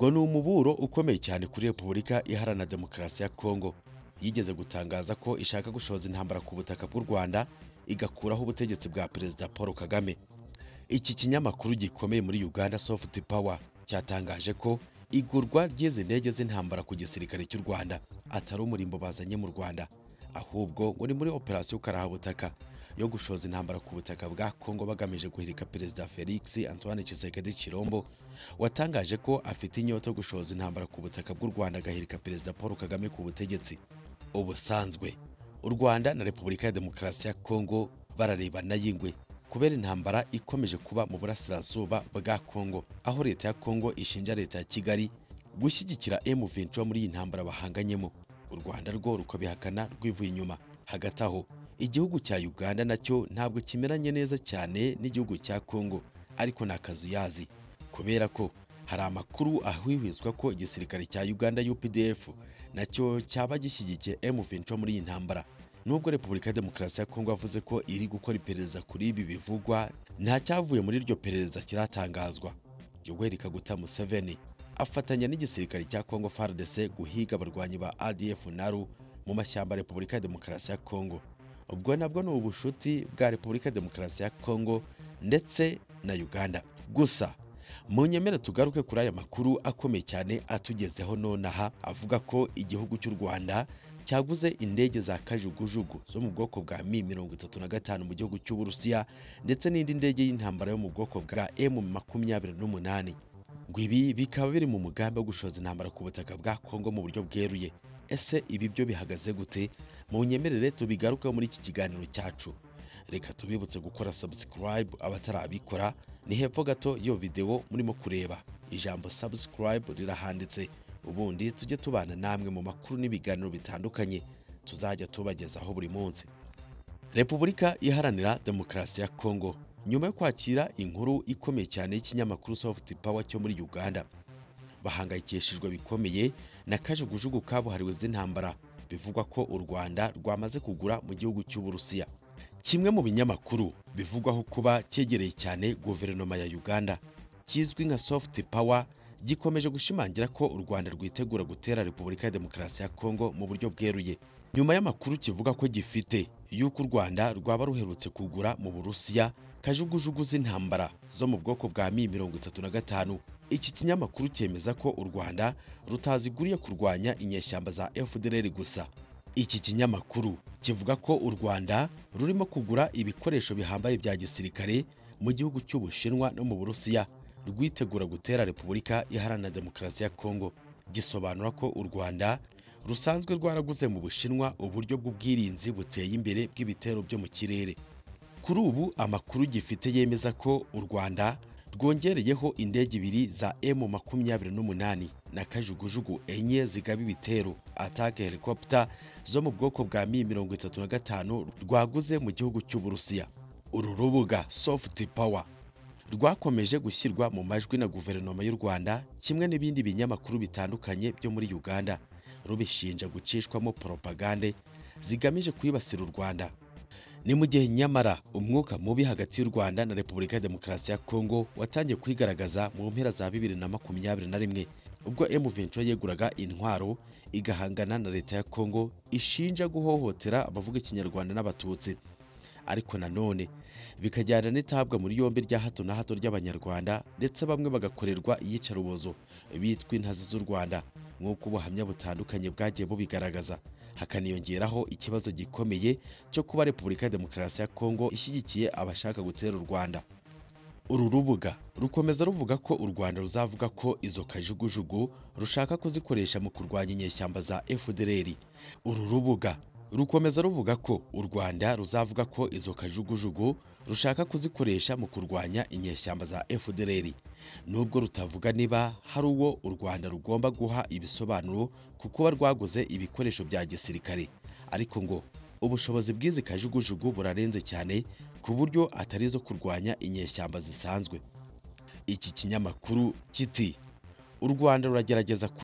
ngo ni umuburo ukomeye cyane kuri repubulika iharana demokarasi ya kongo yigeze gutangaza ko ishaka gushoza intambara ku butaka bw'u rwanda igakuraho ubutegetsi bwa perezida paul kagame iki kinyamakuru gikomeye muri uganda soft power cyatangaje ko igurwa ry'izi ndege z'intambara ku gisirikare cy'u rwanda atari umurimbo bazanye mu rwanda ahubwo ngo ni muri operasiyo karahabutaka yo gushoza intambara ku butaka bwa Kongo bagamije guhirika Perezida Felix Antoine Tshisekedi Kirombo watangaje ko afite inyota yo gushoza intambara ku butaka bw'u Rwanda agahirika Perezida Paul Kagame ku butegetsi ubusanzwe u Rwanda na Repubulika ya Demokarasi ya Kongo bararebana yingwe kubera intambara ikomeje kuba mu burasirazuba bwa Kongo aho leta ya Kongo ishinja leta ya Kigali gushyigikira M23 muri iyi ntambara bahanganyemo u Rwanda rwo rukabihakana rwivuye inyuma hagati aho igihugu cya uganda nacyo ntabwo kimeranye neza cyane n'igihugu cya congo ariko ni akazuyazi kubera ko hari amakuru ahwihwizwa ko igisirikare cya uganda updf nacyo cyaba gishyigikiye m23 muri iyi ntambara nubwo repubulika ya demokarasi ya Congo yavuze ko iri gukora iperereza kuri ibi bivugwa ntacyavuye muri iryo perereza kiratangazwa yoweri kaguta museveni afatanya n'igisirikare cya Congo fardc guhiga abarwanyi ba adf naru mu mashyamba ya repubulika ya demokarasi ya Congo. ubwo nabwo ni ubucuti bwa repubulika demokarasi ya kongo ndetse na uganda gusa mu nyemere tugaruke kuri aya makuru akomeye cyane atugezeho nonaha avuga ko igihugu cy'u rwanda cyaguze indege za kajugujugu zo mu bwoko bwa mi mirongo itatu na gatanu mu gihugu cy'uburusiya ndetse n'indi ndege y'intambara yo mu bwoko bwa emu makumyabiri n'umunani ngo ibi bikaba biri mu mugambi wo gushoza intambara ku butaka bwa kongo mu buryo bweruye ese ibi byo bihagaze gute mu nyemerere tubigaruka muri iki kiganiro cyacu reka tubibutse gukora subscribe abatarabikora ni hepfo gato iyo videwo murimo kureba ijambo subscribe rirahanditse ubundi tujye tubana namwe mu makuru n'ibiganiro bitandukanye tuzajya tubagezaho buri munsi repubulika iharanira demokarasi ya kongo nyuma yo kwakira inkuru ikomeye cyane y'ikinyamakuru soft power cyo muri uganda bahangayikishijwe bikomeye na kajugujugu kabuhariwe z'intambara bivugwa ko u rwanda rwamaze kugura mu gihugu cy'uburusiya kimwe mu binyamakuru bivugwaho kuba cyegereye cyane guverinoma ya uganda kizwi nka soft power gikomeje gushimangira ko u rwanda rwitegura gutera repubulika ya demokarasi ya kongo mu buryo bweruye nyuma y'amakuru kivuga ko gifite y'uko u rwanda rwaba ruherutse kugura mu burusiya kajugujugu z'intambara zo mu bwoko bwa mi mirongo itatu na gatanu iki kinyamakuru cyemeza ko u rwanda rutaziguriye kurwanya inyeshyamba za fdr gusa iki kinyamakuru kivuga ko u rwanda rurimo kugura ibikoresho bihambaye bya gisirikare mu gihugu cy'ubushinwa no mu burusiya rwitegura gutera repubulika iharanira demokarasi ya kongo gisobanura ko u rwanda rusanzwe rwaraguze mu bushinwa uburyo bw'ubwirinzi buteye imbere bw'ibitero byo mu kirere kuri ubu amakuru gifite yemeza ko u rwanda rwongereyeho indege ibiri za emu makumyabiri n'umunani na kajugujugu enye zigaba ibitero atake helicopter zo mu bwoko bwa mi mirongo itatu na gatanu rwaguze mu gihugu cy'uburusiya uru rubuga soft power rwakomeje gushyirwa mu majwi na guverinoma y'u rwanda kimwe n'ibindi binyamakuru bitandukanye byo muri uganda rubishinja gucishwamo poropagande zigamije kwibasira u rwanda ni mu gihe nyamara umwuka mubi hagati y'u rwanda na repubulika ya demokarasi ya kongo watangiye kwigaragaza mu mpera za bibiri na makumyabiri na rimwe ubwo M23 yeguraga intwaro igahangana na leta ya Kongo ishinja guhohotera abavuga ikinyarwanda n'abatutsi ariko nanone bikajyana n'itabwa muri yombi rya hato na hato ry'abanyarwanda ndetse bamwe bagakorerwa iyicarubozo bitwa intazi z'u Rwanda nk'uko ubuhamya butandukanye bwagiye bubigaragaza hakaniyongeraho ikibazo gikomeye cyo kuba repubulika ya demokarasi ya kongo ishyigikiye abashaka gutera u rwanda uru rubuga rukomeza ruvuga ko u rwanda ruzavuga ko izo kajugujugu rushaka kuzikoresha mu kurwanya inyeshyamba za fdr uru rubuga rukomeza ruvuga ko u rwanda ruzavuga ko izo kajugujugu rushaka kuzikoresha mu kurwanya inyeshyamba za fdr nubwo rutavuga niba hari uwo u rwanda rugomba guha ibisobanuro ku kuba rwaguze ibikoresho bya gisirikare ariko ngo ubushobozi bw'izi kajugujugu burarenze cyane ku buryo atari izo kurwanya inyeshyamba zisanzwe iki kinyamakuru kiti u rwanda ruragerageza